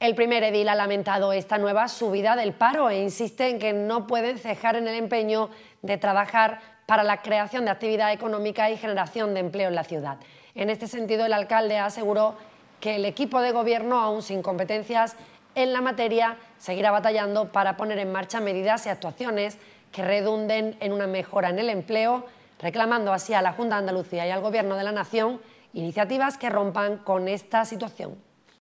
El primer edil ha lamentado esta nueva subida del paro e insiste en que no pueden cejar en el empeño de trabajar para la creación de actividad económica y generación de empleo en la ciudad. En este sentido, el alcalde aseguró que el equipo de gobierno, aún sin competencias en la materia, seguirá batallando para poner en marcha medidas y actuaciones que redunden en una mejora en el empleo, reclamando así a la Junta de Andalucía y al Gobierno de la Nación iniciativas que rompan con esta situación.